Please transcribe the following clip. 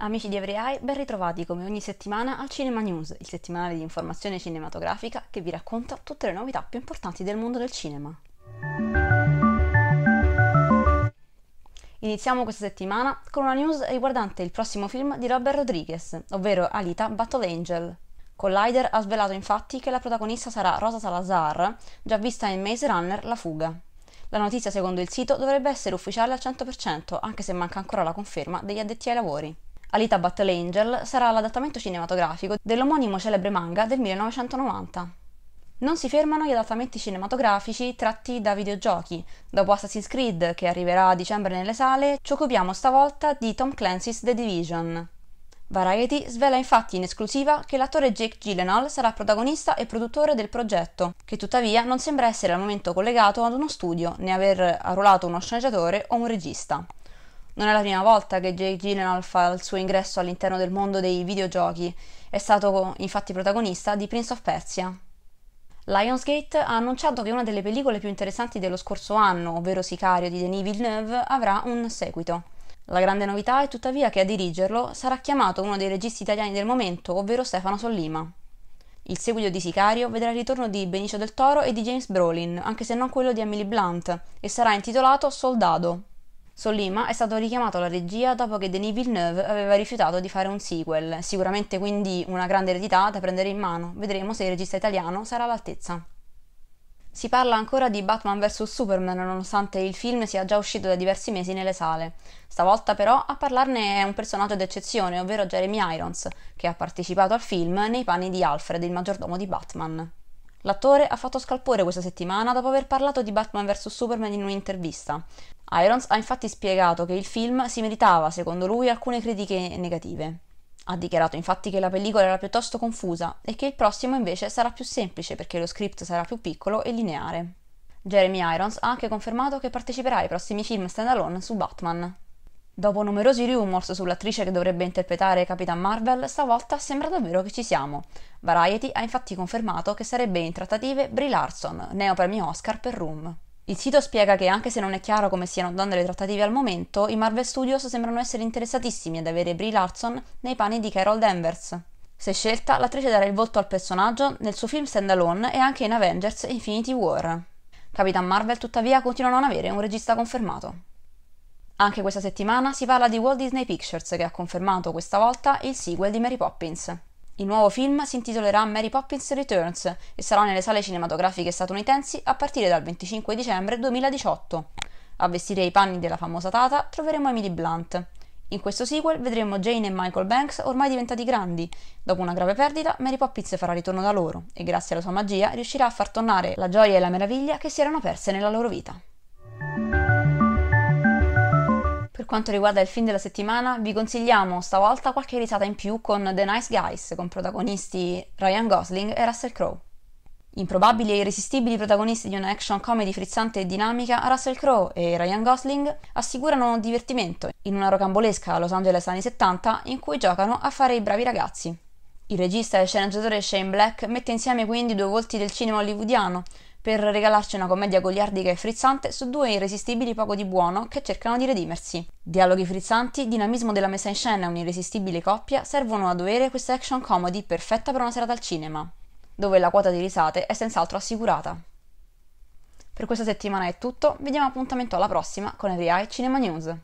Amici di Everyeye, ben ritrovati come ogni settimana al Cinema News, il settimanale di informazione cinematografica che vi racconta tutte le novità più importanti del mondo del cinema. Iniziamo questa settimana con una news riguardante il prossimo film di Robert Rodriguez, ovvero Alita Battle Angel. Collider ha svelato infatti che la protagonista sarà Rosa Salazar, già vista in Maze Runner La fuga. La notizia, secondo il sito, dovrebbe essere ufficiale al 100%, anche se manca ancora la conferma degli addetti ai lavori. Alita Battle Angel sarà l'adattamento cinematografico dell'omonimo celebre manga del 1990. Non si fermano gli adattamenti cinematografici tratti da videogiochi. Dopo Assassin's Creed, che arriverà a dicembre nelle sale, ci occupiamo stavolta di Tom Clancy's The Division. Variety svela infatti in esclusiva che l'attore Jake Gyllenhaal sarà protagonista e produttore del progetto, che tuttavia non sembra essere al momento collegato ad uno studio né aver arruolato uno sceneggiatore o un regista. Non è la prima volta che Jake Gyllenhaal fa il suo ingresso all'interno del mondo dei videogiochi, è stato infatti protagonista di Prince of Persia. Lionsgate ha annunciato che una delle pellicole più interessanti dello scorso anno, ovvero Sicario di Denis Villeneuve, avrà un seguito. La grande novità è tuttavia che a dirigerlo sarà chiamato uno dei registi italiani del momento, ovvero Stefano Sollima. Il seguito di Sicario vedrà il ritorno di Benicio del Toro e di James Brolin, anche se non quello di Emily Blunt, e sarà intitolato Soldado. Solima è stato richiamato alla regia dopo che Denis Villeneuve aveva rifiutato di fare un sequel, sicuramente quindi una grande eredità da prendere in mano, vedremo se il regista italiano sarà all'altezza. Si parla ancora di Batman vs Superman nonostante il film sia già uscito da diversi mesi nelle sale. Stavolta però a parlarne è un personaggio d'eccezione, ovvero Jeremy Irons, che ha partecipato al film nei panni di Alfred, il maggiordomo di Batman. L'attore ha fatto scalpore questa settimana dopo aver parlato di Batman vs Superman in un'intervista. Irons ha infatti spiegato che il film si meritava, secondo lui, alcune critiche negative. Ha dichiarato infatti che la pellicola era piuttosto confusa e che il prossimo invece sarà più semplice perché lo script sarà più piccolo e lineare. Jeremy Irons ha anche confermato che parteciperà ai prossimi film standalone su Batman. Dopo numerosi rumors sull'attrice che dovrebbe interpretare Capitan Marvel, stavolta sembra davvero che ci siamo. Variety ha infatti confermato che sarebbe in trattative Brie Larson, neo premio Oscar per Room. Il sito spiega che, anche se non è chiaro come stiano andando le trattative al momento, i Marvel Studios sembrano essere interessatissimi ad avere Brie Larson nei panni di Carol Danvers. Se scelta, l'attrice darà il volto al personaggio nel suo film standalone e anche in Avengers Infinity War. Capitan Marvel, tuttavia, continua a non avere un regista confermato. Anche questa settimana si parla di Walt Disney Pictures, che ha confermato questa volta il sequel di Mary Poppins. Il nuovo film si intitolerà Mary Poppins Returns e sarà nelle sale cinematografiche statunitensi a partire dal 25 dicembre 2018. A vestire i panni della famosa Tata troveremo Emily Blunt. In questo sequel vedremo Jane e Michael Banks ormai diventati grandi. Dopo una grave perdita, Mary Poppins farà ritorno da loro e grazie alla sua magia riuscirà a far tornare la gioia e la meraviglia che si erano perse nella loro vita. quanto riguarda il film della settimana, vi consigliamo stavolta qualche risata in più con The Nice Guys, con protagonisti Ryan Gosling e Russell Crowe. Improbabili e irresistibili protagonisti di una action comedy frizzante e dinamica, Russell Crowe e Ryan Gosling assicurano divertimento in una rocambolesca a Los Angeles anni 70 in cui giocano a fare i bravi ragazzi. Il regista e sceneggiatore Shane Black mette insieme quindi due volti del cinema hollywoodiano, per regalarci una commedia goliardica e frizzante su due irresistibili poco di buono che cercano di redimersi. Dialoghi frizzanti, dinamismo della messa in scena e un'irresistibile coppia servono a dovere questa action comedy perfetta per una serata al cinema, dove la quota di risate è senz'altro assicurata. Per questa settimana è tutto, vi diamo appuntamento alla prossima con Every Eye Cinema News.